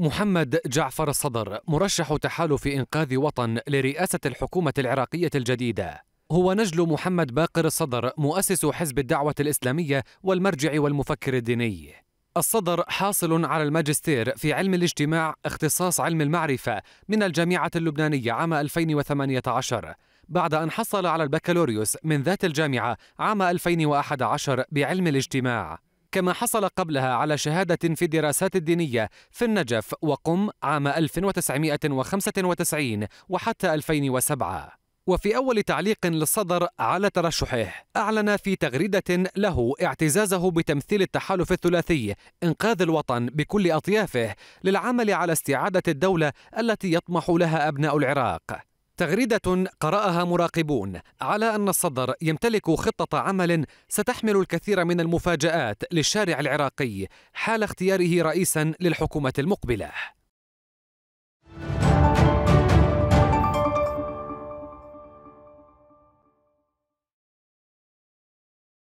محمد جعفر الصدر مرشح تحالف انقاذ وطن لرئاسه الحكومه العراقيه الجديده هو نجل محمد باقر الصدر مؤسس حزب الدعوه الاسلاميه والمرجع والمفكر الديني الصدر حاصل على الماجستير في علم الاجتماع اختصاص علم المعرفه من الجامعه اللبنانيه عام 2018 بعد ان حصل على البكالوريوس من ذات الجامعه عام 2011 بعلم الاجتماع كما حصل قبلها على شهادة في الدراسات الدينية في النجف وقم عام 1995 وحتى 2007 وفي أول تعليق للصدر على ترشحه أعلن في تغريدة له اعتزازه بتمثيل التحالف الثلاثي إنقاذ الوطن بكل أطيافه للعمل على استعادة الدولة التي يطمح لها أبناء العراق تغريدة قرأها مراقبون على أن الصدر يمتلك خطة عمل ستحمل الكثير من المفاجآت للشارع العراقي حال اختياره رئيسا للحكومة المقبلة